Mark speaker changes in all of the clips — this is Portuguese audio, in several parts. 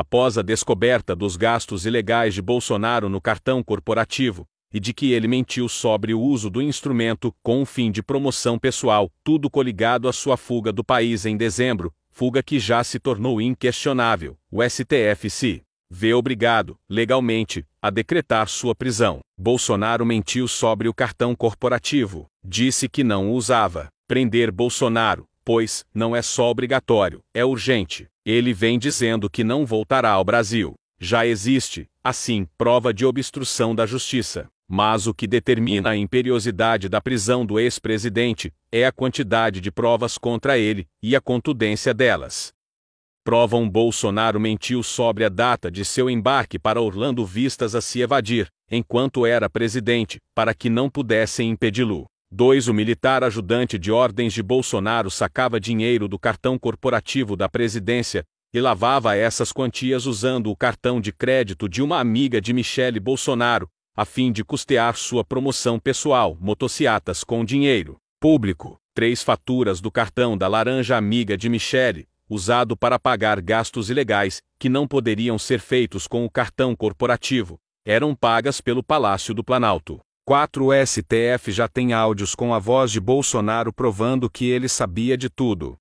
Speaker 1: Após a descoberta dos gastos ilegais de Bolsonaro no cartão corporativo, e de que ele mentiu sobre o uso do instrumento com o fim de promoção pessoal, tudo coligado à sua fuga do país em dezembro, fuga que já se tornou inquestionável. O STF se vê obrigado, legalmente, a decretar sua prisão. Bolsonaro mentiu sobre o cartão corporativo, disse que não o usava. Prender Bolsonaro, pois, não é só obrigatório, é urgente. Ele vem dizendo que não voltará ao Brasil. Já existe, assim, prova de obstrução da justiça. Mas o que determina a imperiosidade da prisão do ex-presidente é a quantidade de provas contra ele e a contundência delas. Provam Bolsonaro mentiu sobre a data de seu embarque para Orlando vistas a se evadir, enquanto era presidente, para que não pudessem impedi-lo. 2. O militar ajudante de ordens de Bolsonaro sacava dinheiro do cartão corporativo da presidência e lavava essas quantias usando o cartão de crédito de uma amiga de Michele Bolsonaro, a fim de custear sua promoção pessoal, motociatas com dinheiro público. 3. Faturas do cartão da laranja amiga de Michele, usado para pagar gastos ilegais que não poderiam ser feitos com o cartão corporativo, eram pagas pelo Palácio do Planalto. 4. O STF já tem áudios com a voz de Bolsonaro provando que ele sabia de tudo.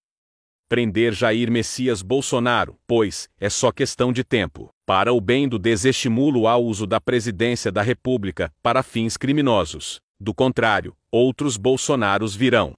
Speaker 1: Prender Jair Messias Bolsonaro, pois, é só questão de tempo, para o bem do desestimulo ao uso da presidência da República para fins criminosos. Do contrário, outros Bolsonaros virão.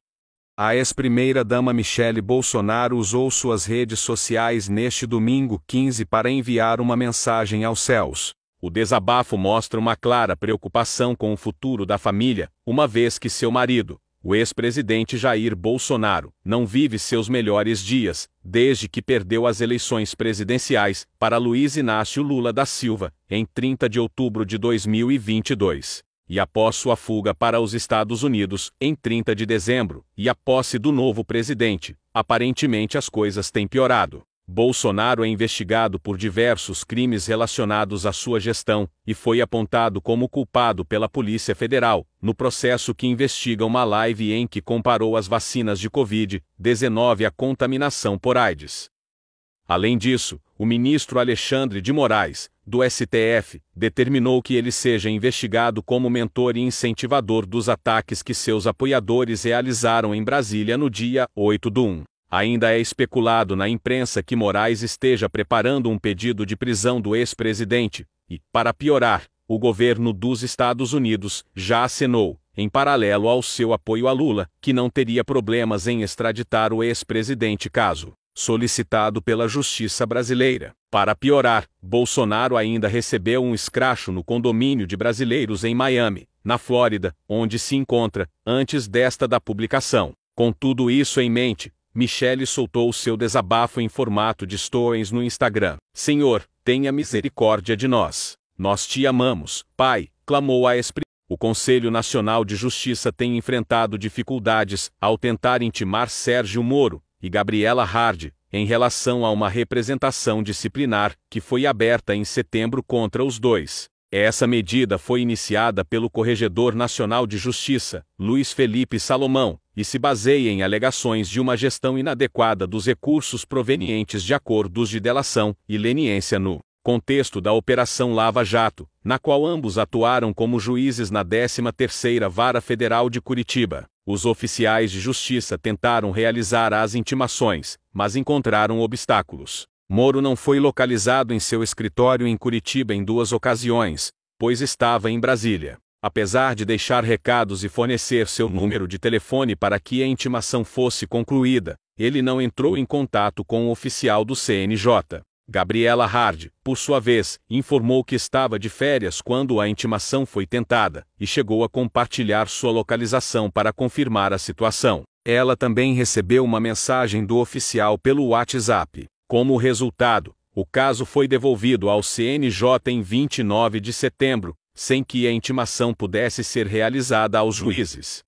Speaker 1: A ex-primeira-dama Michele Bolsonaro usou suas redes sociais neste domingo 15 para enviar uma mensagem aos céus. O desabafo mostra uma clara preocupação com o futuro da família, uma vez que seu marido, o ex-presidente Jair Bolsonaro, não vive seus melhores dias, desde que perdeu as eleições presidenciais para Luiz Inácio Lula da Silva, em 30 de outubro de 2022. E após sua fuga para os Estados Unidos, em 30 de dezembro, e a posse do novo presidente, aparentemente as coisas têm piorado. Bolsonaro é investigado por diversos crimes relacionados à sua gestão e foi apontado como culpado pela Polícia Federal, no processo que investiga uma live em que comparou as vacinas de Covid-19 à contaminação por AIDS. Além disso, o ministro Alexandre de Moraes, do STF, determinou que ele seja investigado como mentor e incentivador dos ataques que seus apoiadores realizaram em Brasília no dia 8 de 1. Ainda é especulado na imprensa que Moraes esteja preparando um pedido de prisão do ex-presidente, e, para piorar, o governo dos Estados Unidos já acenou, em paralelo ao seu apoio a Lula, que não teria problemas em extraditar o ex-presidente caso solicitado pela justiça brasileira. Para piorar, Bolsonaro ainda recebeu um escracho no condomínio de brasileiros em Miami, na Flórida, onde se encontra, antes desta da publicação. Com tudo isso em mente, Michele soltou seu desabafo em formato de stories no Instagram. Senhor, tenha misericórdia de nós. Nós te amamos, Pai, clamou a Esprit. O Conselho Nacional de Justiça tem enfrentado dificuldades ao tentar intimar Sérgio Moro e Gabriela Hard em relação a uma representação disciplinar que foi aberta em setembro contra os dois. Essa medida foi iniciada pelo Corregedor Nacional de Justiça, Luiz Felipe Salomão, e se baseia em alegações de uma gestão inadequada dos recursos provenientes de acordos de delação e leniência no contexto da Operação Lava Jato, na qual ambos atuaram como juízes na 13ª Vara Federal de Curitiba. Os oficiais de justiça tentaram realizar as intimações, mas encontraram obstáculos. Moro não foi localizado em seu escritório em Curitiba em duas ocasiões, pois estava em Brasília. Apesar de deixar recados e fornecer seu número de telefone para que a intimação fosse concluída, ele não entrou em contato com o oficial do CNJ. Gabriela Hard, por sua vez, informou que estava de férias quando a intimação foi tentada e chegou a compartilhar sua localização para confirmar a situação. Ela também recebeu uma mensagem do oficial pelo WhatsApp. Como resultado, o caso foi devolvido ao CNJ em 29 de setembro, sem que a intimação pudesse ser realizada aos juízes.